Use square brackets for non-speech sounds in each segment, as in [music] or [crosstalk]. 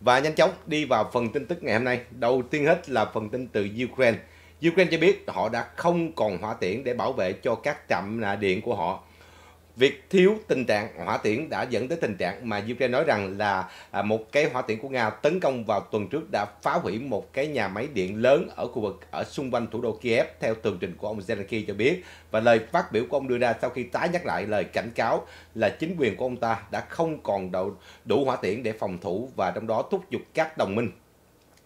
Và nhanh chóng đi vào phần tin tức ngày hôm nay. Đầu tiên hết là phần tin từ Ukraine. Ukraine cho biết họ đã không còn hỏa tiễn để bảo vệ cho các trạm điện của họ việc thiếu tình trạng hỏa tiễn đã dẫn tới tình trạng mà Ukraine nói rằng là à, một cái hỏa tiễn của Nga tấn công vào tuần trước đã phá hủy một cái nhà máy điện lớn ở khu vực ở xung quanh thủ đô Kiev theo tường trình của ông Zelensky cho biết và lời phát biểu của ông đưa ra sau khi tái nhắc lại lời cảnh cáo là chính quyền của ông ta đã không còn đủ, đủ hỏa tiễn để phòng thủ và trong đó thúc giục các đồng minh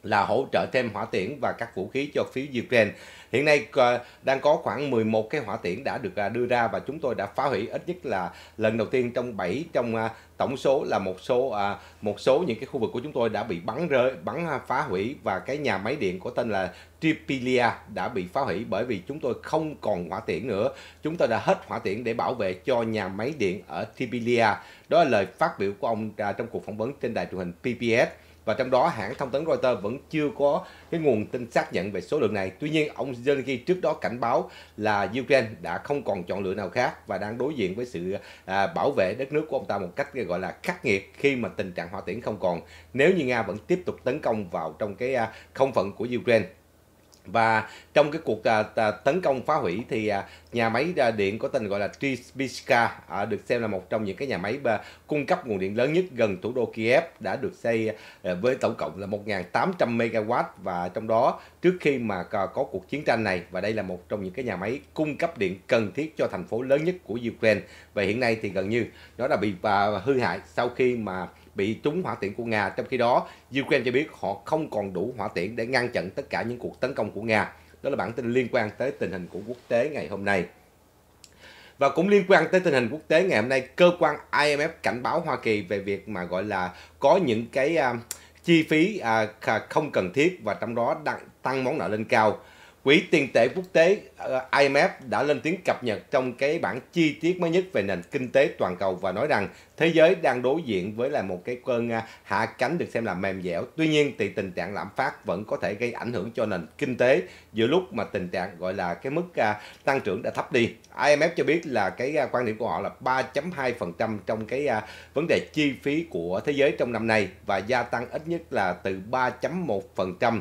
là hỗ trợ thêm hỏa tiễn và các vũ khí cho phía Ukraine. Hiện nay ờ, đang có khoảng 11 cái hỏa tiễn đã được à, đưa ra và chúng tôi đã phá hủy ít nhất là lần đầu tiên trong 7 trong à, tổng số là một số à, một số những cái khu vực của chúng tôi đã bị bắn rơi bắn phá hủy và cái nhà máy điện của tên là Tripilia đã bị phá hủy bởi vì chúng tôi không còn hỏa tiễn nữa. Chúng tôi đã hết hỏa tiễn để bảo vệ cho nhà máy điện ở Tripilia. Đó là lời phát biểu của ông trong cuộc phỏng vấn trên đài truyền hình PBS và trong đó hãng thông tấn Reuters vẫn chưa có cái nguồn tin xác nhận về số lượng này. Tuy nhiên, ông Zelensky trước đó cảnh báo là Ukraine đã không còn chọn lựa nào khác và đang đối diện với sự à, bảo vệ đất nước của ông ta một cách gọi là khắc nghiệt khi mà tình trạng hỏa tiễn không còn. Nếu như Nga vẫn tiếp tục tấn công vào trong cái à, không phận của Ukraine và trong cái cuộc à, à, tấn công phá hủy thì à, nhà máy điện có tên gọi là Trishbishka được xem là một trong những cái nhà máy cung cấp nguồn điện lớn nhất gần thủ đô Kiev đã được xây với tổng cộng là 1.800 MW và trong đó trước khi mà có, cuộc chiến tranh này và đây là một trong những cái nhà máy cung cấp điện cần thiết cho thành phố lớn nhất của Ukraine và hiện nay thì gần như nó đã bị à, hư hại sau khi mà bị trúng hỏa tiễn của Nga. Trong khi đó, Ukraine cho biết họ không còn đủ hỏa tiễn để ngăn chặn tất cả những cuộc tấn công của Nga. Đó là bản tin liên quan tới tình hình của quốc tế ngày hôm nay. Và cũng liên quan tới tình hình quốc tế ngày hôm nay, cơ quan IMF cảnh báo Hoa Kỳ về việc mà gọi là có những cái uh, chi phí uh, không cần thiết và trong đó đang tăng món nợ lên cao. Quỹ tiền tệ quốc tế uh, ờ, IMF đã lên tiếng cập nhật trong cái bản chi tiết mới nhất về nền kinh tế toàn cầu và nói rằng thế giới đang đối diện với là một cái cơn à, hạ cánh được xem là mềm dẻo tuy nhiên thì tình trạng lạm phát vẫn có thể gây ảnh hưởng cho nền kinh tế giữa lúc mà tình trạng gọi là cái mức à, tăng trưởng đã thấp đi IMF cho biết là cái à, quan điểm của họ là 3.2% trong cái vấn đề chi phí của thế giới trong năm nay và gia tăng ít nhất là từ 3.1%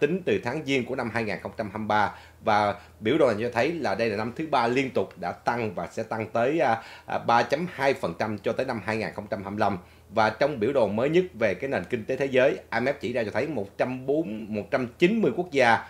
tính từ tháng giêng của năm 2023 và biểu đồ này cho thấy là đây là năm thứ ba liên tục đã tăng và sẽ tăng tới 3.2% à, à, cho tới năm 2025 và trong biểu đồ mới nhất về cái nền kinh tế thế giới IMF chỉ ra cho thấy 104 190 quốc gia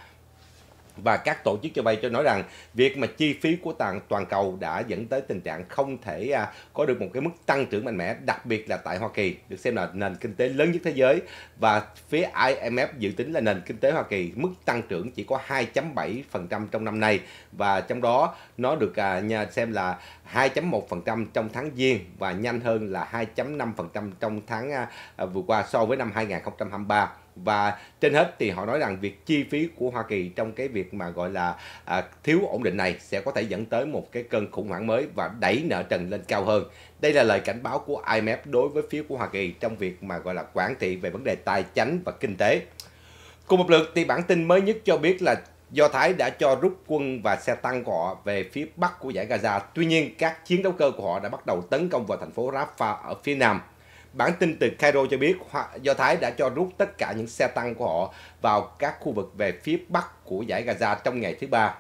và các tổ chức cho vay cho nói rằng việc mà chi phí của toàn toàn cầu đã dẫn tới tình trạng không thể à, có được một cái mức tăng trưởng mạnh mẽ đặc biệt là tại Hoa Kỳ được xem là nền kinh tế lớn nhất thế giới và phía IMF dự tính là nền kinh tế Hoa Kỳ mức tăng trưởng chỉ có 2.7% trong năm nay và trong đó nó được à, nhà xem là 2.1% trong tháng giêng và nhanh hơn là 2.5% trong tháng à, vừa qua so với năm 2023 và trên hết thì họ nói rằng việc chi phí của Hoa Kỳ trong cái việc mà gọi là à, thiếu ổn định này sẽ có thể dẫn tới một cái cơn khủng hoảng mới và đẩy nợ trần lên cao hơn. Đây là lời cảnh báo của IMF đối với phía của Hoa Kỳ trong việc mà gọi là quản trị về vấn đề tài chính và kinh tế. Cùng một lượt thì bản tin mới nhất cho biết là Do Thái đã cho rút quân và xe tăng của họ về phía bắc của giải Gaza. Tuy nhiên, các chiến đấu cơ của họ đã bắt đầu tấn công vào thành phố Rafah ở phía nam. Bản tin từ Cairo cho biết Do Thái đã cho rút tất cả những xe tăng của họ vào các khu vực về phía bắc của giải Gaza trong ngày thứ ba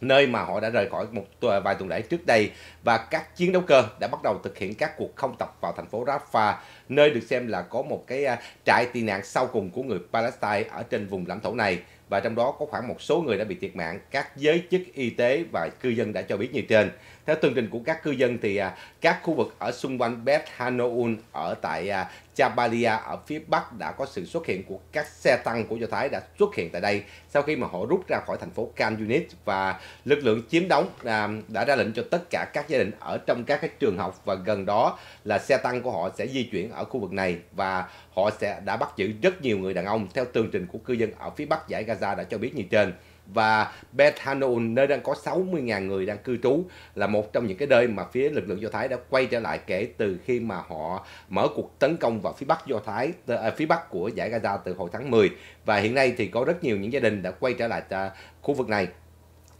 nơi mà họ đã rời khỏi một vài tuần lễ trước đây và các chiến đấu cơ đã bắt đầu thực hiện các cuộc không tập vào thành phố Rafah, nơi được xem là có một cái à, trại tị nạn sau cùng của người Palestine ở trên vùng lãnh thổ này và trong đó có khoảng một số người đã bị thiệt mạng. Các giới chức y tế và cư dân đã cho biết như trên. Theo tường trình của các cư dân thì à, các khu vực ở xung quanh Bet Hanoun ở tại à, Chabalia ở phía Bắc đã có sự xuất hiện của các xe tăng của Do Thái đã xuất hiện tại đây sau khi mà họ rút ra khỏi thành phố Khan Yunis và lực lượng chiếm đóng à, đã ra lệnh cho tất cả các gia đình ở trong các cái trường học và gần đó là xe tăng của họ sẽ di chuyển ở khu vực này và họ sẽ đã bắt giữ rất nhiều người đàn ông theo tường trình của cư dân ở phía Bắc giải Gaza đã cho biết như trên và Bet Hanun nơi đang có 60.000 người đang cư trú là một trong những cái nơi mà phía lực lượng Do Thái đã quay trở lại kể từ khi mà họ mở cuộc tấn công vào phía bắc Do Thái à, phía bắc của giải Gaza từ hồi tháng 10 và hiện nay thì có rất nhiều những gia đình đã quay trở lại khu vực này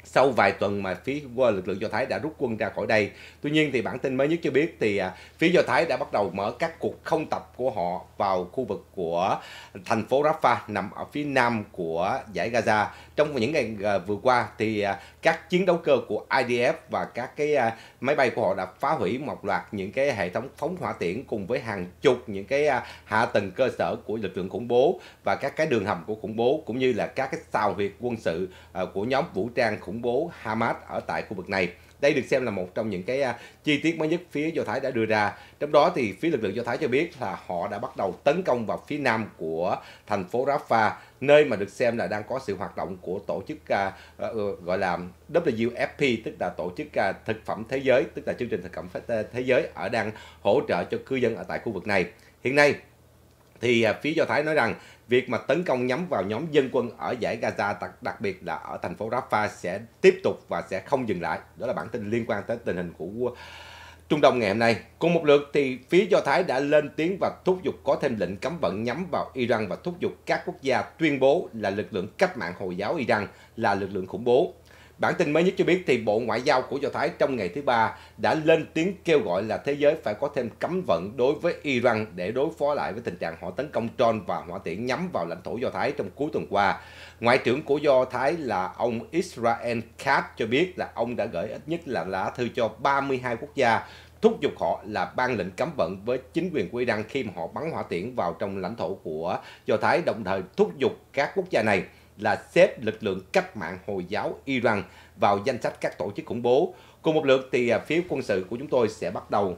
sau vài tuần mà phía lực lượng Do Thái đã rút quân ra khỏi đây. Tuy nhiên thì bản tin mới nhất cho biết thì à, phía Do Thái đã bắt đầu mở các cuộc không tập của họ vào khu vực của thành phố Rafah nằm ở phía nam của giải Gaza trong những ngày à, vừa qua thì à, các chiến đấu cơ của IDF và các cái à, máy bay của họ đã phá hủy một loạt những cái hệ thống phóng hỏa tiễn cùng với hàng chục những cái hạ tầng cơ sở của lực lượng khủng bố và các cái đường hầm của khủng bố cũng như là các cái xào huyệt quân sự của nhóm vũ trang khủng bố Hamas ở tại khu vực này. Đây được xem là một trong những cái à, chi tiết mới nhất phía Do Thái đã đưa ra. Trong đó thì phía lực lượng Do Thái cho biết là họ đã bắt đầu tấn công vào phía nam của thành phố Rafah, nơi mà được xem là đang có sự hoạt động của tổ chức à, ờ, ờ, gọi là WFP, tức là tổ chức à, thực phẩm thế giới, tức là chương trình thực phẩm ờ, thế giới ở đang hỗ trợ cho cư dân ở tại khu vực này. Hiện nay thì phía Do Thái nói rằng việc mà tấn công nhắm vào nhóm dân quân ở giải Gaza, đặc, biệt là ở thành phố Rafah sẽ tiếp tục và sẽ không dừng lại. Đó là bản tin liên quan tới tình hình của Trung Đông ngày hôm nay. Cùng một lượt thì phía Do Thái đã lên tiếng và thúc giục có thêm lệnh cấm vận nhắm vào Iran và thúc giục các quốc gia tuyên bố là lực lượng cách mạng Hồi giáo Iran là lực lượng khủng bố Bản tin mới nhất cho biết thì Bộ Ngoại giao của Do Thái trong ngày thứ ba đã lên tiếng kêu gọi là thế giới phải có thêm cấm vận đối với Iran để đối phó lại với tình trạng họ tấn công drone và hỏa tiễn nhắm vào lãnh thổ Do Thái trong cuối tuần qua. Ngoại trưởng của Do Thái là ông Israel Katz cho biết là ông đã gửi ít nhất là lá thư cho 32 quốc gia thúc giục họ là ban lệnh cấm vận với chính quyền của Iran khi mà họ bắn hỏa tiễn vào trong lãnh thổ của Do Thái, đồng thời thúc giục các quốc gia này là xếp lực lượng cách mạng Hồi giáo Iran vào danh sách các tổ chức khủng bố. Cùng một lượt thì à, phía quân sự của chúng tôi sẽ bắt đầu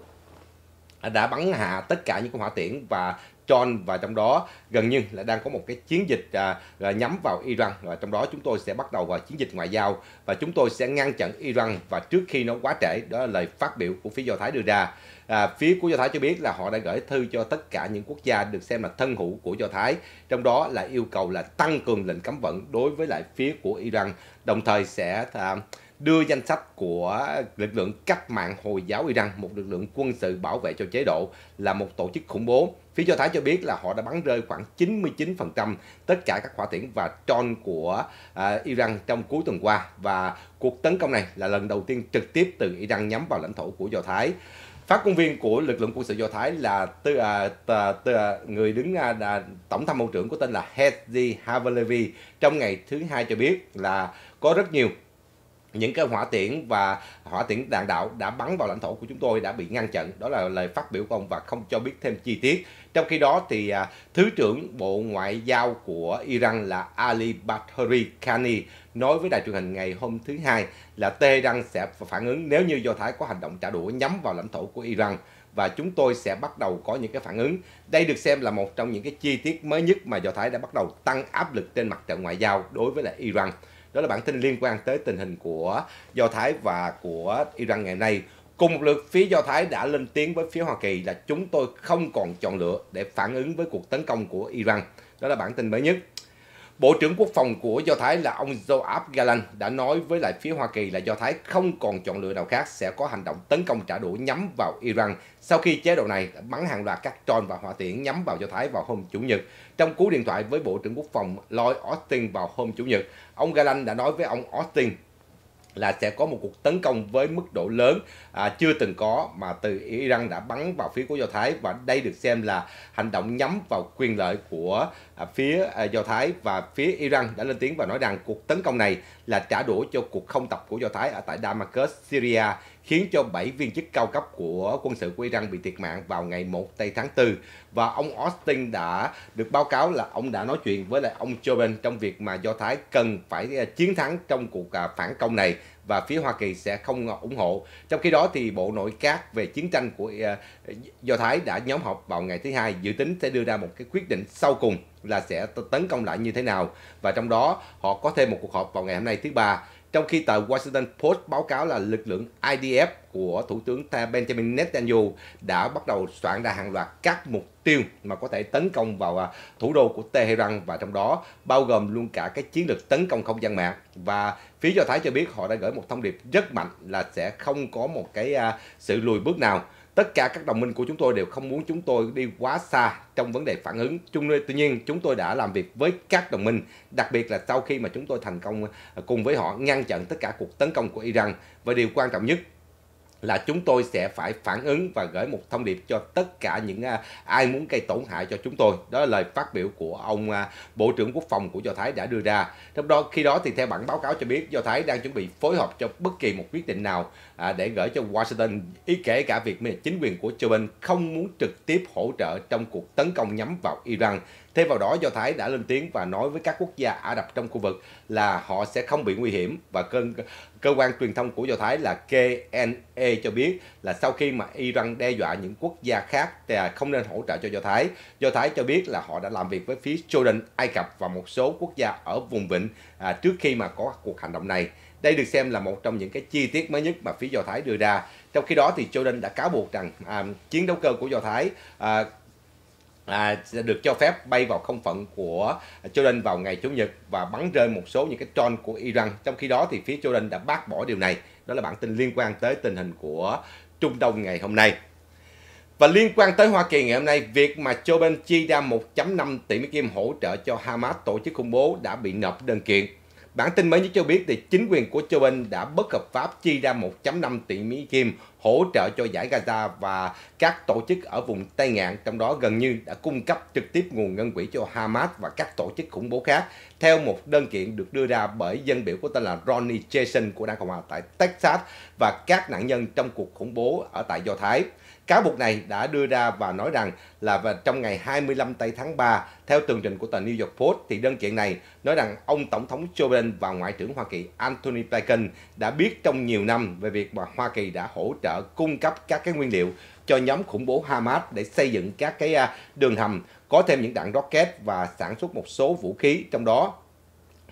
à, đã bắn hạ tất cả những cái hỏa tiễn và John và trong đó gần như là đang có một cái chiến dịch à, nhắm vào Iran và trong đó chúng tôi sẽ bắt đầu vào chiến dịch ngoại giao và chúng tôi sẽ ngăn chặn Iran và trước khi nó quá trễ đó là lời phát biểu của phía Do Thái đưa ra à, phía của Do Thái cho biết là họ đã gửi thư cho tất cả những quốc gia được xem là thân hữu của Do Thái trong đó là yêu cầu là tăng cường lệnh cấm vận đối với lại phía của Iran đồng thời sẽ à, đưa danh sách của lực lượng cách mạng Hồi giáo Iran, một lực lượng quân sự bảo vệ cho chế độ, là một tổ chức khủng bố Phía Do Thái cho biết là họ đã bắn rơi khoảng 99% tất cả các hỏa tiễn và tròn của uh, Iran trong cuối tuần qua và cuộc tấn công này là lần đầu tiên trực tiếp từ Iran nhắm vào lãnh thổ của Do Thái. Phát ngôn viên của lực lượng quân sự Do Thái là tư, à, tà, tà, người đứng à, tổng tham mưu trưởng có tên là Hedi Havalevi trong ngày thứ hai cho biết là có rất nhiều những cái hỏa tiễn và hỏa tiễn đạn đạo đã bắn vào lãnh thổ của chúng tôi đã bị ngăn chặn đó là lời phát biểu của ông và không cho biết thêm chi tiết trong khi đó thì à, Thứ trưởng Bộ Ngoại giao của Iran là Ali Batheri Khani nói với đài truyền hình ngày hôm thứ Hai là Tehran sẽ phản ứng nếu như Do Thái có hành động trả đũa nhắm vào lãnh thổ của Iran và chúng tôi sẽ bắt đầu có những cái phản ứng. Đây được xem là một trong những cái chi tiết mới nhất mà Do Thái đã bắt đầu tăng áp lực trên mặt trận ngoại giao đối với lại Iran. Đó là bản tin liên quan tới tình hình của Do Thái và của Iran ngày nay. Cùng một lượt, phía Do Thái đã lên tiếng với phía Hoa Kỳ là chúng tôi không còn chọn lựa để phản ứng với cuộc tấn công của Iran. Đó là bản tin mới nhất. Bộ trưởng Quốc phòng của Do Thái là ông Joab Galan đã nói với lại phía Hoa Kỳ là Do Thái không còn chọn lựa nào khác sẽ có hành động tấn công trả đũa nhắm vào Iran sau khi chế độ này đã bắn hàng loạt các tròn và hỏa tiễn nhắm vào Do Thái vào hôm Chủ nhật. Trong cú điện thoại với Bộ trưởng Quốc phòng Lloyd Austin vào hôm Chủ nhật, ông Galan đã nói với ông Austin là sẽ có một cuộc tấn công với mức độ lớn à, chưa từng có mà từ Iran đã bắn vào phía của Do Thái và đây được xem là hành động nhắm vào quyền lợi của à, phía à, Do Thái và phía Iran đã lên tiếng và nói rằng cuộc tấn công này là trả đũa cho cuộc không tập của Do Thái ở tại Damascus, Syria khiến cho 7 viên chức cao cấp của quân sự của Iran bị thiệt mạng vào ngày 1 tây tháng 4 và ông Austin đã được báo cáo là ông đã nói chuyện với lại ông Joe Biden trong việc mà Do Thái cần phải à, chiến thắng trong cuộc à, phản công này và phía Hoa Kỳ sẽ không ủng hộ. Trong khi đó thì Bộ Nội các về chiến tranh của à, Do Thái đã nhóm họp vào ngày thứ hai dự tính sẽ đưa ra một cái quyết định sau cùng là sẽ tấn công lại như thế nào và trong đó họ có thêm một cuộc họp vào ngày hôm nay thứ ba trong khi tờ Washington Post báo cáo là lực lượng IDF của Thủ tướng Benjamin Netanyahu đã bắt đầu soạn ra hàng loạt các mục tiêu mà có thể tấn công vào à, thủ đô của Tehran và trong đó bao gồm luôn cả cái chiến lược tấn công không gian mạng và phía Do Thái cho biết họ đã gửi một thông điệp rất mạnh là sẽ không có một cái à, sự lùi bước nào tất cả các đồng minh của chúng tôi đều không muốn chúng tôi đi quá xa trong vấn đề phản ứng chung tuy nhiên chúng tôi đã làm việc với các đồng minh đặc biệt là sau khi mà chúng tôi thành công à, cùng với họ ngăn chặn tất cả cuộc tấn công của Iran và điều quan trọng nhất là chúng tôi sẽ phải phản ứng và gửi một thông điệp cho tất cả những à, ai muốn gây tổn hại cho chúng tôi. Đó là lời phát biểu của ông à, Bộ trưởng Quốc phòng của Do Thái đã đưa ra. Trong đó khi đó thì theo bản báo cáo cho biết Do Thái đang chuẩn bị phối hợp cho bất kỳ một quyết định nào à, để gửi cho Washington, ý kể cả việc chính quyền của Joe Biden không muốn trực tiếp hỗ trợ trong cuộc tấn công nhắm vào Iran Thêm vào đó, Do Thái đã lên tiếng và nói với các quốc gia Ả Rập trong khu vực là họ sẽ không bị nguy hiểm và cơ, cơ quan truyền thông của Do Thái là KNE cho biết là sau khi mà Iran đe dọa những quốc gia khác thì không nên hỗ trợ cho Do Thái. Do Thái cho biết là họ đã làm việc với phía Jordan, Ai Cập và một số quốc gia ở vùng vịnh à, trước khi mà có cuộc hành động này. Đây được xem là một trong những cái chi tiết mới nhất mà phía Do Thái đưa ra. Trong khi đó thì Jordan đã cáo buộc rằng à, chiến đấu cơ của Do Thái à, à, được cho phép bay vào không phận của Jordan vào ngày Chủ nhật và bắn rơi một số những cái drone của Iran. Trong khi đó thì phía Jordan đã bác bỏ điều này. Đó là bản tin liên quan tới tình hình của Trung Đông ngày hôm nay. Và liên quan tới Hoa Kỳ ngày hôm nay, việc mà Joe Biden chi ra 1.5 tỷ Mỹ Kim hỗ trợ cho Hamas tổ chức khủng bố đã bị nộp đơn kiện. Bản tin mới nhất cho biết thì chính quyền của Joe Biden đã bất hợp pháp chi ra 1.5 tỷ Mỹ Kim hỗ trợ cho giải Gaza và các tổ chức ở vùng tây ngạn trong đó gần như đã cung cấp trực tiếp nguồn ngân quỹ cho Hamas và các tổ chức khủng bố khác, theo một đơn kiện được đưa ra bởi dân biểu có tên là Ronnie Jason của Đảng Cộng hòa tại Texas và các nạn nhân trong cuộc khủng bố ở tại Do Thái. Cáo buộc này đã đưa ra và nói rằng là vào trong ngày 25 tây tháng 3, theo tường trình của tờ New York Post, thì đơn kiện này nói rằng ông Tổng thống Joe Biden và Ngoại trưởng Hoa Kỳ Anthony Blinken đã biết trong nhiều năm về việc mà Hoa Kỳ đã hỗ trợ trợ cung cấp các cái nguyên liệu cho nhóm khủng bố Hamas để xây dựng các cái à, đường hầm có thêm những đạn rocket và sản xuất một số vũ khí trong đó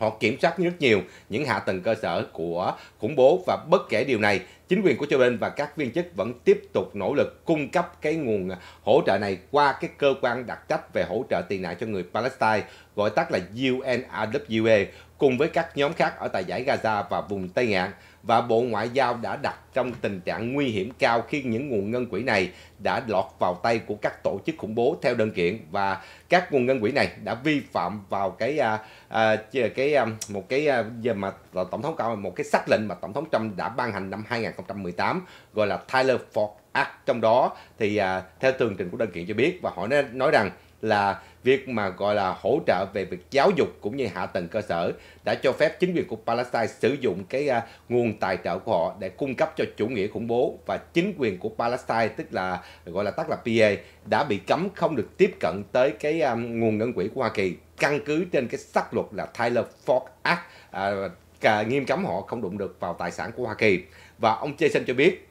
họ kiểm soát rất nhiều những hạ tầng cơ sở của khủng bố và bất kể điều này chính quyền của Jordan và các viên chức vẫn tiếp tục nỗ lực cung cấp cái nguồn hỗ trợ này qua cái cơ quan đặc trách về hỗ trợ tị nạn cho người Palestine gọi tắt là UNRWA e, cùng với các nhóm khác ở tại giải Gaza và vùng Tây Ngạn và Bộ Ngoại giao đã đặt trong tình trạng nguy hiểm cao khi những nguồn ngân quỹ này đã lọt vào tay của các tổ chức khủng bố theo đơn kiện và các nguồn ngân quỹ này đã vi phạm vào cái à, à, cái à, một cái à, mà tổng thống cao một cái sắc lệnh mà tổng thống Trump đã ban hành năm 2018 gọi là Tyler Ford Act trong đó thì à, theo tường trình của đơn kiện cho biết và họ nói rằng là việc mà gọi là hỗ trợ về việc giáo dục cũng như hạ tầng cơ sở đã cho phép chính quyền của Palestine sử dụng cái uh, nguồn tài trợ của họ để cung cấp cho chủ nghĩa khủng bố và chính quyền của Palestine tức là gọi là tắt là PA đã bị cấm không được tiếp cận tới cái um, nguồn ngân quỹ của Hoa Kỳ căn cứ trên cái sắc luật là Taylor Ford Act uh, nghiêm cấm họ không đụng được vào tài sản của Hoa Kỳ và ông Jason cho biết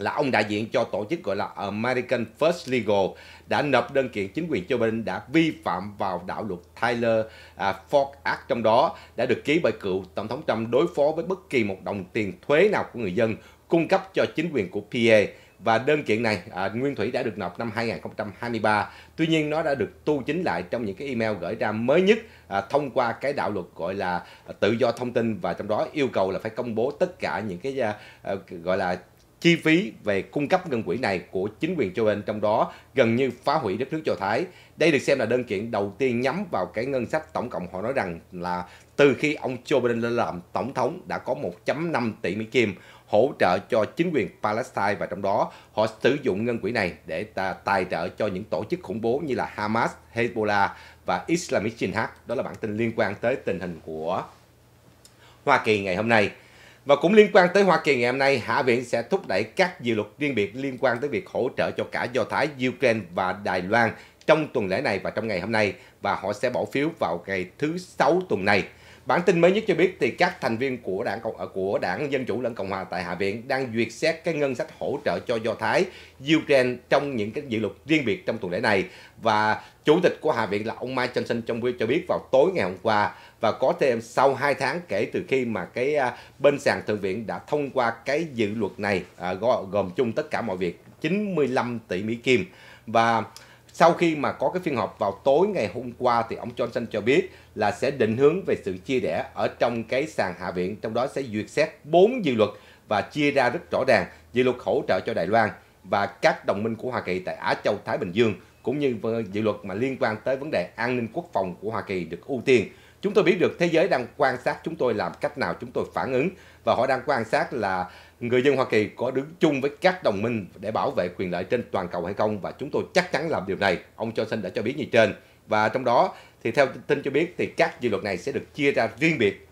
là ông đại diện cho tổ chức gọi là American First Legal đã nộp đơn kiện chính quyền Joe Biden đã vi phạm vào đạo luật Tyler à, Ford Act trong đó đã được ký bởi cựu tổng thống Trump đối phó với bất kỳ một đồng tiền thuế nào của người dân cung cấp cho chính quyền của PA và đơn kiện này à, Nguyên Thủy đã được nộp năm 2023. Tuy nhiên nó đã được tu chính lại trong những cái email gửi ra mới nhất à, thông qua cái đạo luật gọi là tự do thông tin và trong đó yêu cầu là phải công bố tất cả những cái à, à gọi là chi phí về cung cấp ngân quỹ này của chính quyền châu Âu trong đó gần như phá hủy đất nước châu Thái. Đây được xem là đơn kiện đầu tiên nhắm vào cái ngân sách tổng cộng họ nói rằng là từ khi ông Joe Biden lên làm tổng thống đã có 1.5 tỷ Mỹ Kim hỗ trợ cho chính quyền Palestine và trong đó họ sử dụng ngân quỹ này để tài trợ cho những tổ chức khủng bố như là Hamas, Hezbollah và Islamic Jihad. Đó là bản tin liên quan tới tình hình của Hoa Kỳ ngày hôm nay. Và cũng liên quan tới Hoa Kỳ ngày hôm nay, Hạ viện sẽ thúc đẩy các dự luật riêng biệt liên quan tới việc hỗ trợ cho cả Do Thái, Ukraine và Đài Loan trong tuần lễ này và trong ngày hôm nay và họ sẽ bỏ phiếu vào ngày thứ sáu tuần này. Bản tin mới nhất cho biết thì các thành viên của đảng cộng của đảng dân chủ lẫn cộng hòa tại Hạ viện đang duyệt xét cái ngân sách hỗ trợ cho Do Thái, Ukraine trong những cái dự luật riêng biệt trong tuần lễ này và chủ tịch của Hạ viện là ông Mike Johnson trong cho biết vào tối ngày hôm qua và có thêm sau 2 tháng kể từ khi mà cái à, bên sàn thượng viện đã thông qua cái dự luật này à, gồm chung tất cả mọi việc 95 tỷ Mỹ Kim và sau khi mà có cái phiên họp vào tối ngày hôm qua thì ông Johnson cho biết là sẽ định hướng về sự chia rẽ ở trong cái sàn hạ viện trong đó sẽ duyệt xét 4 dự luật và chia ra rất rõ ràng dự luật hỗ trợ cho Đài Loan và các đồng minh của Hoa Kỳ tại Á Châu Thái Bình Dương cũng như dự luật mà liên quan tới vấn đề an ninh quốc phòng của Hoa Kỳ được ưu tiên Chúng tôi biết được thế giới đang quan sát chúng tôi làm cách nào chúng tôi phản ứng và họ đang quan sát là người dân Hoa Kỳ có đứng chung với các đồng minh để bảo vệ quyền lợi trên toàn cầu hay không và chúng tôi chắc chắn làm điều này. Ông Johnson đã cho biết như trên. Và trong đó thì theo tin cho biết thì các dự luật này sẽ được chia ra riêng biệt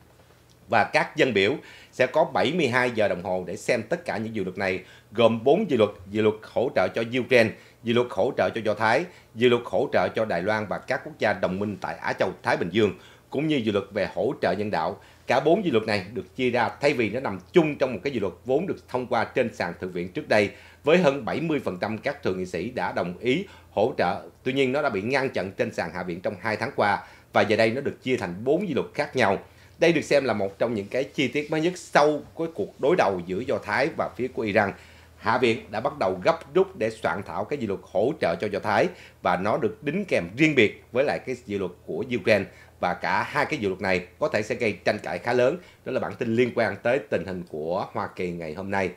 và các dân biểu sẽ có 72 giờ đồng hồ để xem tất cả những dự luật này gồm 4 dự luật, dự luật hỗ trợ cho Ukraine, dự luật hỗ trợ cho Do Thái, dự luật hỗ trợ cho Đài Loan và các quốc gia đồng minh tại Á Châu Thái Bình Dương cũng như dự luật về hỗ trợ nhân đạo. Cả bốn dự luật này được chia ra thay vì nó nằm chung trong một cái dự luật vốn được thông qua trên sàn thượng viện trước đây với hơn 70% các thượng nghị sĩ đã đồng ý hỗ trợ. Tuy nhiên nó đã bị ngăn chặn trên sàn hạ viện trong 2 tháng qua và giờ đây nó được chia thành bốn dự luật khác nhau. Đây được xem là một trong những cái chi tiết mới nhất sau cái cuộc đối đầu giữa Do Thái và phía của Iran. Hạ viện đã bắt đầu gấp rút để soạn thảo cái dự luật hỗ trợ cho Do Thái và nó được đính kèm riêng biệt với lại cái dự luật của Ukraine và cả hai cái dự luật này có thể sẽ gây tranh cãi khá lớn. Đó là bản tin liên quan tới tình hình của Hoa Kỳ ngày hôm nay.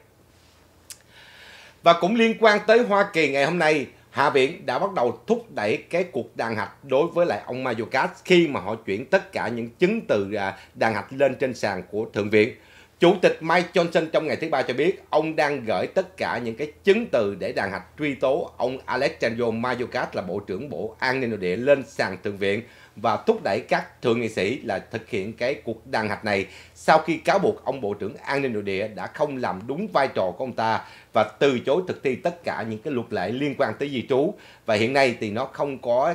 Và cũng liên quan tới Hoa Kỳ ngày hôm nay, Hạ viện đã bắt đầu thúc đẩy cái cuộc đàn hạch đối với lại ông Mayorkas khi mà họ chuyển tất cả những chứng từ à, đàn hạch lên trên sàn của Thượng viện. Chủ tịch Mike Johnson trong ngày thứ ba cho biết ông đang gửi tất cả những cái chứng từ để đàn hạch truy tố ông Alexandro Mayorkas là Bộ trưởng Bộ An ninh Nội địa lên sàn thượng viện và thúc đẩy các thượng nghị sĩ là thực hiện cái cuộc đàn hạch này sau khi cáo buộc ông Bộ trưởng An ninh Nội địa đã không làm đúng vai trò của ông ta và từ chối thực thi tất cả những cái luật lệ liên quan tới di trú và hiện nay thì nó không có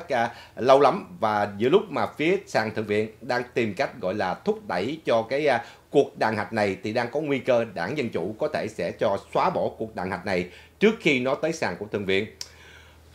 lâu lắm và giữa lúc mà phía sàn thượng viện đang tìm cách gọi là thúc đẩy cho cái à, cuộc đàn hạch này thì đang có nguy cơ đảng Dân Chủ có thể sẽ cho xóa bỏ cuộc đàn hạch này trước khi nó tới sàn của Thượng viện.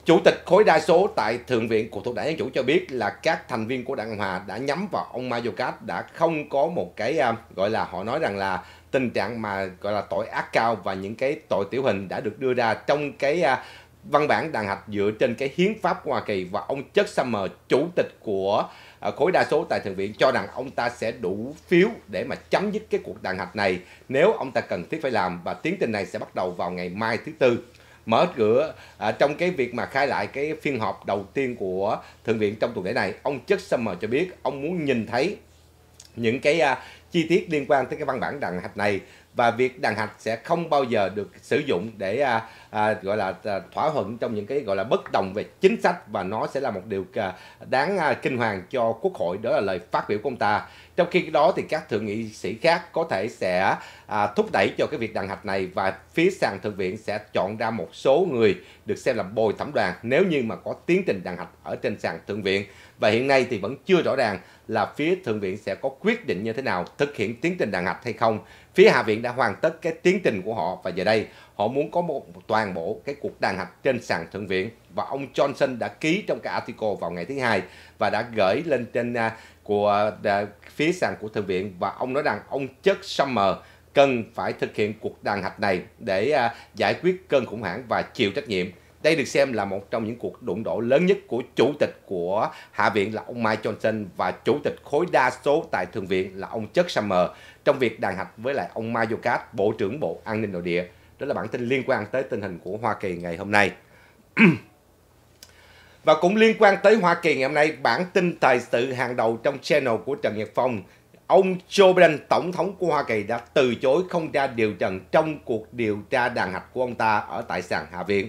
Chủ tịch khối đa số tại Thượng viện của thuộc đảng Dân Chủ cho biết là các thành viên của đảng Hòa đã nhắm vào ông Mayokas đã không có một cái à, gọi là họ nói rằng là tình trạng mà gọi là tội ác cao và những cái tội tiểu hình đã được đưa ra trong cái à, văn bản đàn hạch dựa trên cái hiến pháp của Hoa Kỳ và ông Chuck Summer, chủ tịch của Ờ, khối đa số tại Thượng viện cho rằng ông ta sẽ đủ phiếu để mà chấm dứt cái cuộc đàn hạch này nếu ông ta cần thiết phải làm và tiến trình này sẽ bắt đầu vào ngày mai thứ Tư mở cửa à, trong cái việc mà khai lại cái phiên họp đầu tiên của thượng viện trong tuần lễ này ông chất summer cho biết ông muốn nhìn thấy những cái à, chi tiết liên quan tới cái văn bản đàn hạch này và việc đàn hạch sẽ không bao giờ được sử dụng để à, à, gọi là à, thỏa thuận trong những cái gọi là bất đồng về chính sách và nó sẽ là một điều à, đáng à, kinh hoàng cho quốc hội đó là lời phát biểu của ông ta trong khi cái đó thì các thượng nghị sĩ khác có thể sẽ à, thúc đẩy cho cái việc đàn hạch này và phía sàn thượng viện sẽ chọn ra một số người được xem là bồi thẩm đoàn nếu như mà có tiến trình đàn hạch ở trên sàn thượng viện và hiện nay thì vẫn chưa rõ ràng là phía thượng viện sẽ có quyết định như thế nào thực hiện tiến trình đàn hạch hay không phía hạ viện đã hoàn tất cái tiến trình của họ và giờ đây họ muốn có một toàn bộ cái cuộc đàn hạch trên sàn thượng viện và ông Johnson đã ký trong cái article vào ngày thứ hai và đã gửi lên trên uh, của uh, phía sàn của thượng viện và ông nói rằng ông chất Summer cần phải thực hiện cuộc đàn hạch này để uh, giải quyết cơn khủng hoảng và chịu trách nhiệm đây được xem là một trong những cuộc đụng độ lớn nhất của chủ tịch của Hạ viện là ông Mike Johnson và chủ tịch khối đa số tại Thượng viện là ông Chuck Schumer trong việc đàn hạch với lại ông Mario Katz, Bộ trưởng Bộ An ninh Nội địa. Đó là bản tin liên quan tới tình hình của Hoa Kỳ ngày hôm nay. [clears throat] Và cũng liên quan tới Hoa Kỳ ngày hôm nay, bản tin thời sự hàng đầu trong channel của Trần Nhật Phong, ông Joe Biden, Tổng thống của Hoa Kỳ đã từ chối không ra điều trần trong cuộc điều tra đàn hạch của ông ta ở tại sàn Hạ Viện.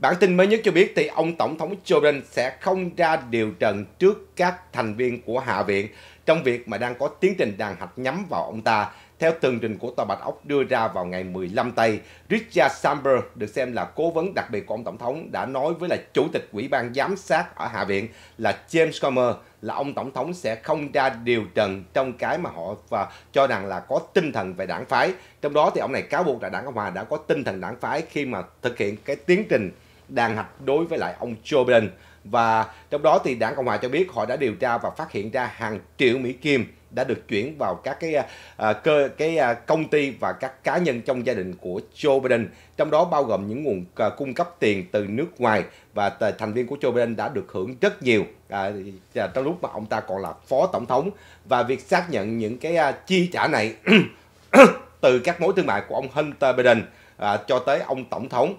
Bản tin mới nhất cho biết thì ông Tổng thống Joe Biden sẽ không ra điều trần trước các thành viên của Hạ viện trong việc mà đang có tiến trình đàn hạch nhắm vào ông ta. Theo tường trình của Tòa Bạch Ốc đưa ra vào ngày 15 Tây, Richard Samber, được xem là cố vấn đặc biệt của ông Tổng thống, đã nói với là Chủ tịch Ủy ban Giám sát ở Hạ viện là James Comer là ông Tổng thống sẽ không ra điều trần trong cái mà họ và cho rằng là có tinh thần về đảng phái. Trong đó thì ông này cáo buộc là đảng Cộng Hòa đã có tinh thần đảng phái khi mà thực hiện cái tiến trình đang hạch đối với lại ông Joe Biden và trong đó thì đảng cộng hòa cho biết họ đã điều tra và phát hiện ra hàng triệu mỹ kim đã được chuyển vào các cái à, à cơ cái à, công ty và các cá nhân trong gia đình của Joe Biden, trong đó bao gồm những nguồn à, cung cấp tiền từ nước ngoài và thành viên của Joe Biden đã được hưởng rất nhiều à, trong lúc mà ông ta còn là phó tổng thống và việc xác nhận những cái à, chi trả này [clears throat] từ các mối thương mại của ông Hunter Biden à, cho tới ông tổng thống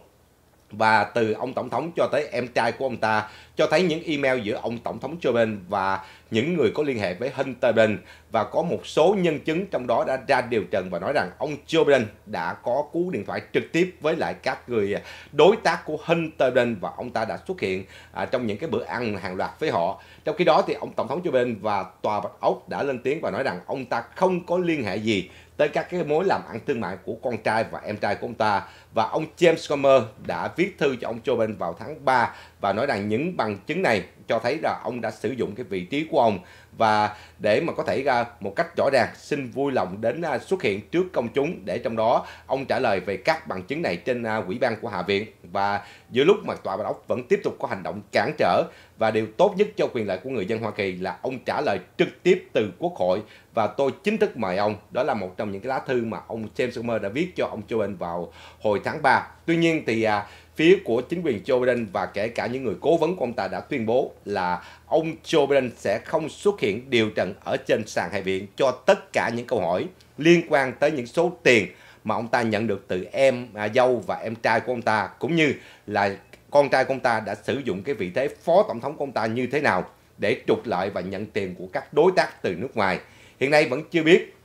và từ ông tổng thống cho tới em trai của ông ta cho thấy những email giữa ông tổng thống Joe Biden và những người có liên hệ với Hunter Biden và có một số nhân chứng trong đó đã ra điều trần và nói rằng ông Joe Biden đã có cú điện thoại trực tiếp với lại các người đối tác của Hunter Biden và ông ta đã xuất hiện à, trong những cái bữa ăn hàng loạt với họ. Trong khi đó thì ông tổng thống Joe Biden và tòa Bạch Ốc đã lên tiếng và nói rằng ông ta không có liên hệ gì tới các cái mối làm ăn thương mại của con trai và em trai của ông ta. Và ông James Comer đã viết thư cho ông Joe Biden vào tháng 3 và nói rằng những bằng chứng này cho thấy là ông đã sử dụng cái vị trí của ông và để mà có thể ra một cách rõ ràng xin vui lòng đến à, xuất hiện trước công chúng để trong đó ông trả lời về các bằng chứng này trên à, quỹ ban của Hạ viện và giữa lúc mà tòa bạch ốc vẫn tiếp tục có hành động cản trở và điều tốt nhất cho quyền lợi của người dân Hoa Kỳ là ông trả lời trực tiếp từ Quốc hội và tôi chính thức mời ông đó là một trong những cái lá thư mà ông James Schumer đã viết cho ông Joe Biden vào hồi tháng 3 tuy nhiên thì à, phía của chính quyền Joe Biden và kể cả những người cố vấn của ông ta đã tuyên bố là ông Joe Biden sẽ không xuất hiện điều trần ở trên sàn Hạ viện cho tất cả những câu hỏi liên quan tới những số tiền mà ông ta nhận được từ em à, dâu và em trai của ông ta cũng như là con trai của ông ta đã sử dụng cái vị thế phó tổng thống của ông ta như thế nào để trục lợi và nhận tiền của các đối tác từ nước ngoài. Hiện nay vẫn chưa biết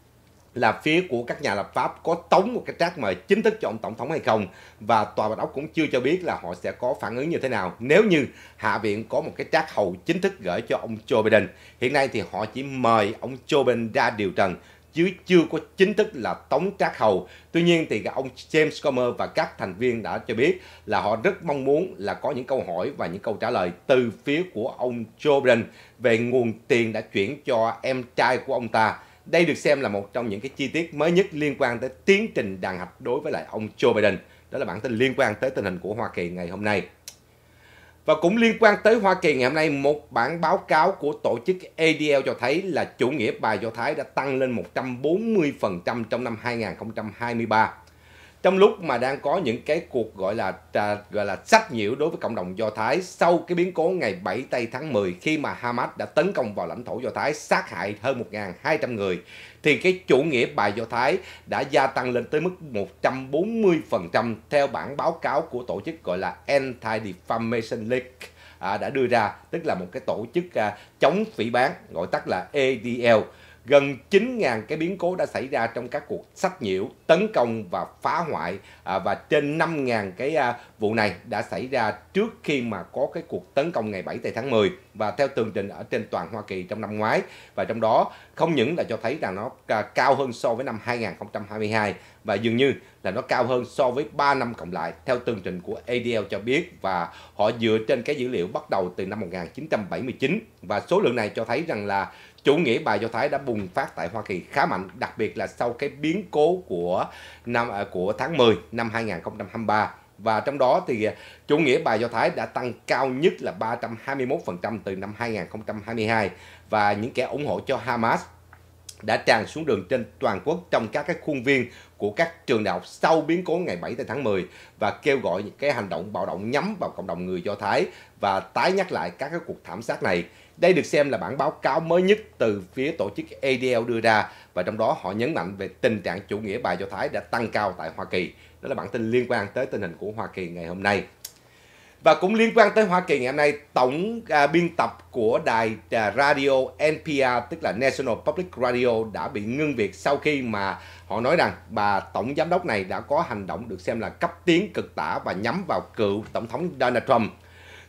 là phía của các nhà lập pháp có tống một cái trác mời chính thức cho ông tổng thống hay không và tòa bạch ốc cũng chưa cho biết là họ sẽ có phản ứng như thế nào nếu như hạ viện có một cái trác hầu chính thức gửi cho ông Joe Biden hiện nay thì họ chỉ mời ông Joe Biden ra điều trần chứ chưa có chính thức là tống trác hầu. Tuy nhiên thì ông James Comer và các thành viên đã cho biết là họ rất mong muốn là có những câu hỏi và những câu trả lời từ phía của ông Joe Biden về nguồn tiền đã chuyển cho em trai của ông ta đây được xem là một trong những cái chi tiết mới nhất liên quan tới tiến trình đàn hạch đối với lại ông Joe Biden. Đó là bản tin liên quan tới tình hình của Hoa Kỳ ngày hôm nay. Và cũng liên quan tới Hoa Kỳ ngày hôm nay, một bản báo cáo của tổ chức ADL cho thấy là chủ nghĩa bài Do Thái đã tăng lên 140% trong năm 2023 trong lúc mà đang có những cái cuộc gọi là à, gọi là sách nhiễu đối với cộng đồng Do Thái sau cái biến cố ngày 7 tây tháng 10 khi mà Hamas đã tấn công vào lãnh thổ Do Thái sát hại hơn 1.200 người thì cái chủ nghĩa bài Do Thái đã gia tăng lên tới mức 140% theo bản báo cáo của tổ chức gọi là Anti-Defamation League à, đã đưa ra tức là một cái tổ chức à, chống phỉ báng gọi tắt là ADL gần 9.000 cái biến cố đã xảy ra trong các cuộc sách nhiễu, tấn công và phá hoại à, và trên 5.000 cái à, vụ này đã xảy ra trước khi mà có cái cuộc tấn công ngày 7 tây tháng 10 và theo tường trình ở trên toàn Hoa Kỳ trong năm ngoái và trong đó không những là cho thấy rằng nó à, cao hơn so với năm 2022 và dường như là nó cao hơn so với 3 năm cộng lại theo tường trình của ADL cho biết và họ dựa trên cái dữ liệu bắt đầu từ năm 1979 và số lượng này cho thấy rằng là chủ nghĩa bài do thái đã bùng phát tại Hoa Kỳ khá mạnh, đặc biệt là sau cái biến cố của năm à, của tháng 10 năm 2023 và trong đó thì à, chủ nghĩa bài do thái đã tăng cao nhất là 321% từ năm 2022 và những kẻ ủng hộ cho Hamas đã tràn xuống đường trên toàn quốc trong các cái khuôn viên của các trường đại học sau biến cố ngày 7 tháng 10 và kêu gọi những cái hành động bạo động nhắm vào cộng đồng người Do Thái và tái nhắc lại các cái cuộc thảm sát này. Đây được xem là bản báo cáo mới nhất từ phía tổ chức ADL đưa ra và trong đó họ nhấn mạnh về tình trạng chủ nghĩa bài Do Thái đã tăng cao tại Hoa Kỳ. Đó là bản tin liên quan tới tình hình của Hoa Kỳ ngày hôm nay. Và cũng liên quan tới Hoa Kỳ ngày hôm nay, tổng à, biên tập của đài à, radio NPR tức là National Public Radio đã bị ngưng việc sau khi mà họ nói rằng bà tổng giám đốc này đã có hành động được xem là cấp tiến cực tả và nhắm vào cựu tổng thống Donald Trump.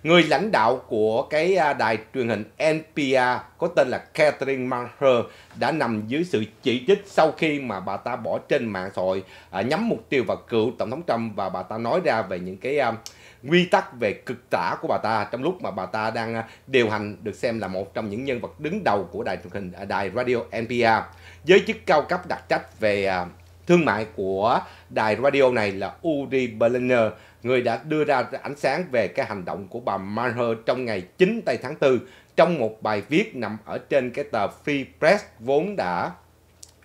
Người lãnh đạo của cái à, đài truyền hình NPR có tên là Catherine Maher đã nằm dưới sự chỉ trích sau khi mà bà ta bỏ trên mạng xã hội à, nhắm mục tiêu vào cựu tổng thống Trump và bà ta nói ra về những cái à, quy tắc về cực tả của bà ta trong lúc mà bà ta đang à, điều hành được xem là một trong những nhân vật đứng đầu của đài truyền hình à, đài radio NPR. Giới chức cao cấp đặc trách về à, thương mại của đài radio này là Uri Berliner, người đã đưa ra ánh sáng về cái hành động của bà Maher trong ngày 9 tây tháng 4 trong một bài viết nằm ở trên cái tờ Free Press vốn đã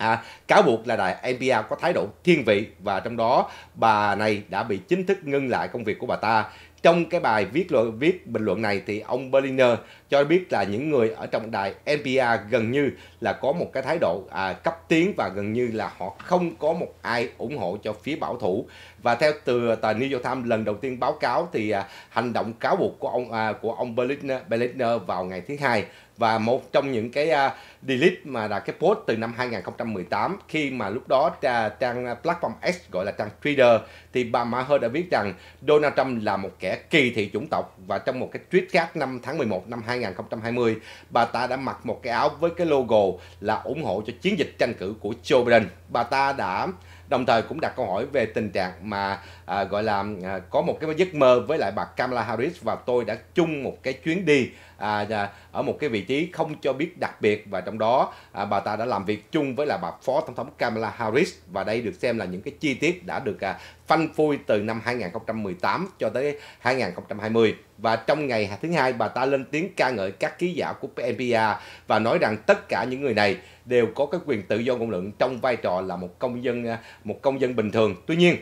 à, cáo buộc là đài NPR có thái độ thiên vị và trong đó bà này đã bị chính thức ngưng lại công việc của bà ta. Trong cái bài viết luận viết bình luận này thì ông Berliner cho biết là những người ở trong đài NPR gần như là có một cái thái độ à, cấp tiến và gần như là họ không có một ai ủng hộ cho phía bảo thủ và theo từ à, tờ New York Times lần đầu tiên báo cáo thì à, hành động cáo buộc của ông à, của ông Berliner, Berliner vào ngày thứ hai và một trong những cái uh, delete mà là cái post từ năm 2018 khi mà lúc đó tra, à, trang platform X gọi là trang Twitter thì bà Maher đã viết rằng Donald Trump là một kẻ kỳ thị chủng tộc và trong một cái tweet khác năm tháng 11 năm 2000 2020, bà ta đã mặc một cái áo với cái logo là ủng hộ cho chiến dịch tranh cử của Joe Biden. Bà ta đã đồng thời cũng đặt câu hỏi về tình trạng mà à, gọi là à, có một cái giấc mơ với lại bà Kamala Harris và tôi đã chung một cái chuyến đi à, à, ở một cái vị trí không cho biết đặc biệt và trong đó à, bà ta đã làm việc chung với là bà phó tổng thống Kamala Harris và đây được xem là những cái chi tiết đã được à, phanh phui từ năm 2018 cho tới 2020 và trong ngày thứ hai bà ta lên tiếng ca ngợi các ký giả của PNPR và nói rằng tất cả những người này đều có cái quyền tự do ngôn luận trong vai trò là một công dân à, một công dân bình thường tuy nhiên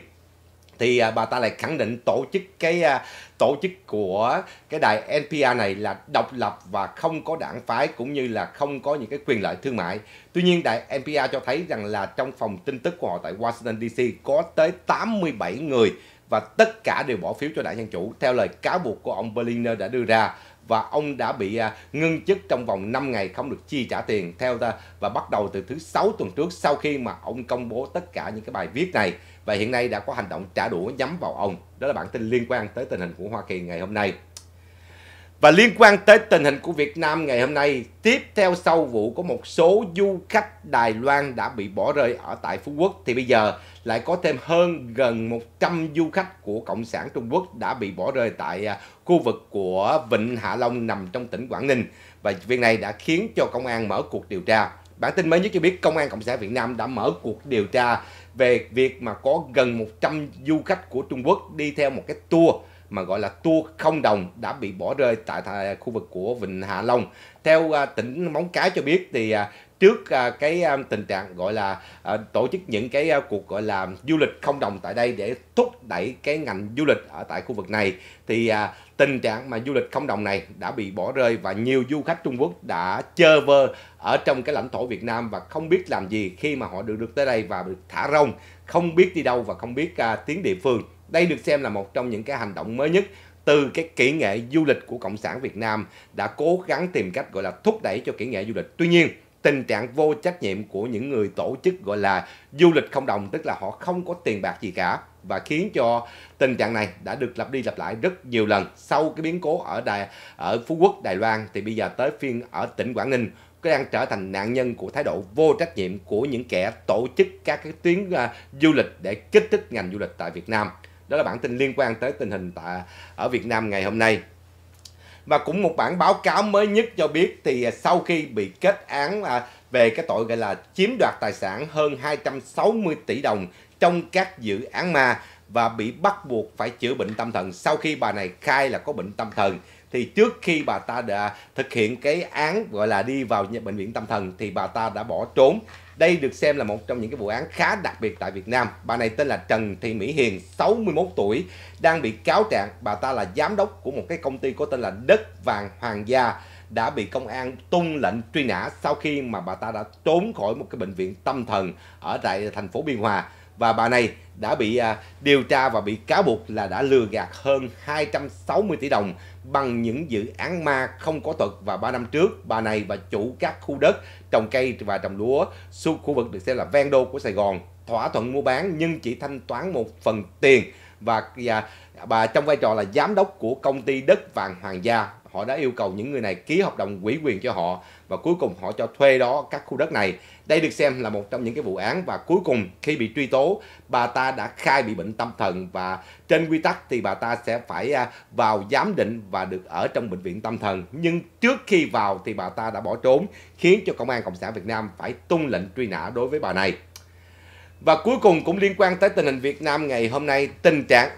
thì à, bà ta lại khẳng định tổ chức cái à, tổ chức của cái đài NPR này là độc lập và không có đảng phái cũng như là không có những cái quyền lợi thương mại. Tuy nhiên đài NPR cho thấy rằng là trong phòng tin tức của họ tại Washington DC có tới 87 người và tất cả đều bỏ phiếu cho đảng Dân Chủ theo lời cáo buộc của ông Berliner đã đưa ra và ông đã bị à, ngưng chức trong vòng 5 ngày không được chi trả tiền theo ta và bắt đầu từ thứ sáu tuần trước sau khi mà ông công bố tất cả những cái bài viết này và hiện nay đã có hành động trả đũa nhắm vào ông. Đó là bản tin liên quan tới tình hình của Hoa Kỳ ngày hôm nay. Và liên quan tới tình hình của Việt Nam ngày hôm nay, tiếp theo sau vụ có một số du khách Đài Loan đã bị bỏ rơi ở tại Phú Quốc thì bây giờ lại có thêm hơn gần 100 du khách của Cộng sản Trung Quốc đã bị bỏ rơi tại à, khu vực của Vịnh Hạ Long nằm trong tỉnh Quảng Ninh. Và việc này đã khiến cho công an mở cuộc điều tra. Bản tin mới nhất cho biết Công an Cộng sản Việt Nam đã mở cuộc điều tra về việc mà có gần 100 du khách của Trung Quốc đi theo một cái tour mà gọi là tour không đồng đã bị bỏ rơi tại à, khu vực của Vịnh Hạ Long. Theo à, tỉnh Móng Cái cho biết thì trước à, cái à, tình trạng gọi là à, tổ chức những cái cuộc gọi là du lịch không đồng tại đây để thúc đẩy cái ngành du lịch ở tại khu vực này thì tình trạng mà du lịch không đồng này đã bị bỏ rơi và nhiều du khách Trung Quốc đã chơ vơ ở trong cái lãnh thổ Việt Nam và không biết làm gì khi mà họ được được tới đây và được thả rông không biết đi đâu và không biết tiếng địa phương. Đây được xem là một trong những cái hành động mới nhất từ cái kỹ nghệ du lịch của Cộng sản Việt Nam đã cố gắng tìm cách gọi là thúc đẩy cho kỹ nghệ du lịch. Tuy nhiên, tình trạng vô trách nhiệm của những người tổ chức gọi là du lịch không đồng tức là họ không có tiền bạc gì cả và khiến cho tình trạng này đã được lặp đi lặp lại rất nhiều lần sau cái biến cố ở đài ở Phú Quốc Đài Loan thì bây giờ tới phiên ở tỉnh Quảng Ninh đang trở thành nạn nhân của thái độ vô trách nhiệm của những kẻ tổ chức các cái tuyến uh, du lịch để kích thích ngành du lịch tại Việt Nam. Đó là bản tin liên quan tới tình hình tại ở Việt Nam ngày hôm nay và cũng một bản báo cáo mới nhất cho biết thì à, sau khi bị kết án à, về cái tội gọi là chiếm đoạt tài sản hơn 260 tỷ đồng trong các dự án ma và bị bắt buộc phải chữa bệnh tâm thần sau khi bà này khai là có bệnh tâm thần thì trước khi bà ta đã thực hiện cái án gọi là đi vào bệnh viện tâm thần thì bà ta đã bỏ trốn đây được xem là một trong những cái vụ án khá đặc biệt tại Việt Nam. Bà này tên là Trần Thị Mỹ Hiền, 61 tuổi, đang bị cáo trạng bà ta là giám đốc của một cái công ty có tên là Đất Vàng Hoàng gia đã bị công an tung lệnh truy nã sau khi mà bà ta đã trốn khỏi một cái bệnh viện tâm thần ở tại thành phố Biên Hòa và bà này đã bị à, điều tra và bị cáo buộc là đã lừa gạt hơn 260 tỷ đồng bằng những dự án ma không có thật và 3 năm trước bà này và chủ các khu đất trồng cây và trồng lúa xuống khu vực được xem là ven đô của Sài Gòn thỏa thuận mua bán nhưng chỉ thanh toán một phần tiền và, và bà trong vai trò là giám đốc của công ty đất vàng Hoàng gia họ đã yêu cầu những người này ký hợp đồng ủy quyền cho họ và cuối cùng họ cho thuê đó các khu đất này đây được xem là một trong những cái vụ án và cuối cùng khi bị truy tố, bà ta đã khai bị bệnh tâm thần và trên quy tắc thì bà ta sẽ phải à, vào giám định và được ở trong bệnh viện tâm thần. Nhưng trước khi vào thì bà ta đã bỏ trốn, khiến cho Công an Cộng sản Việt Nam phải tung lệnh truy nã đối với bà này. Và cuối cùng cũng liên quan tới tình hình Việt Nam ngày hôm nay, tình trạng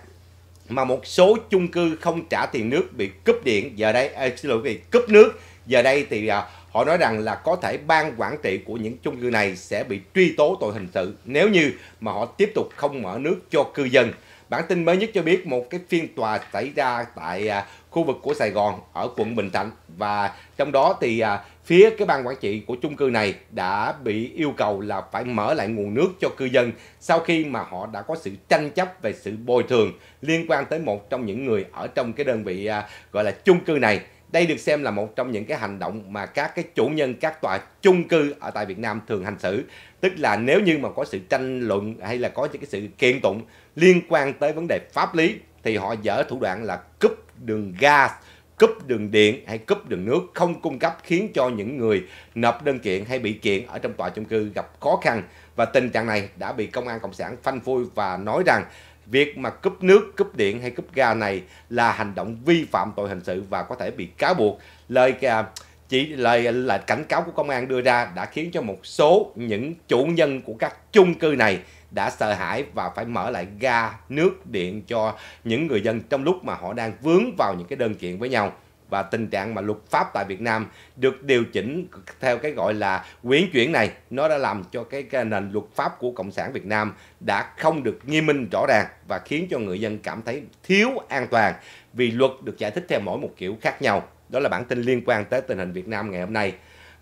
mà một số chung cư không trả tiền nước bị cúp điện giờ đây à, xin lỗi bị cúp nước giờ đây thì à, Họ nói rằng là có thể ban quản trị của những chung cư này sẽ bị truy tố tội hình sự nếu như mà họ tiếp tục không mở nước cho cư dân. Bản tin mới nhất cho biết một cái phiên tòa xảy ra tại à, khu vực của Sài Gòn ở quận Bình Thạnh và trong đó thì à, phía cái ban quản trị của chung cư này đã bị yêu cầu là phải mở lại nguồn nước cho cư dân sau khi mà họ đã có sự tranh chấp về sự bồi thường liên quan tới một trong những người ở trong cái đơn vị à, gọi là chung cư này đây được xem là một trong những cái hành động mà các cái chủ nhân các tòa chung cư ở tại Việt Nam thường hành xử. Tức là nếu như mà có sự tranh luận hay là có những cái sự kiện tụng liên quan tới vấn đề pháp lý thì họ dở thủ đoạn là cúp đường gas, cúp đường điện hay cúp đường nước không cung cấp khiến cho những người nộp đơn kiện hay bị kiện ở trong tòa chung cư gặp khó khăn và tình trạng này đã bị công an cộng sản phanh phui và nói rằng Việc mà cúp nước, cúp điện hay cúp ga này là hành động vi phạm tội hình sự và có thể bị cáo buộc. Lời à, chỉ lời à, là cảnh cáo của công an đưa ra đã khiến cho một số những chủ nhân của các chung cư này đã sợ hãi và phải mở lại ga nước điện cho những người dân trong lúc mà họ đang vướng vào những cái đơn kiện với nhau và tình trạng mà luật pháp tại Việt Nam được điều chỉnh theo cái gọi là quyến chuyển này nó đã làm cho cái, cái nền luật pháp của Cộng sản Việt Nam đã không được nghiêm minh rõ ràng và khiến cho người dân cảm thấy thiếu an toàn vì luật được giải thích theo mỗi một kiểu khác nhau. Đó là bản tin liên quan tới tình hình Việt Nam ngày hôm nay.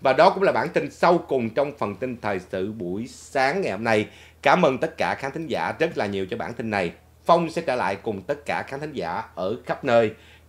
Và đó cũng là bản tin sau cùng trong phần tin thời sự buổi sáng ngày hôm nay. Cảm ơn tất cả khán thính giả rất là nhiều cho bản tin này. Phong sẽ trở lại cùng tất cả khán thính giả ở khắp nơi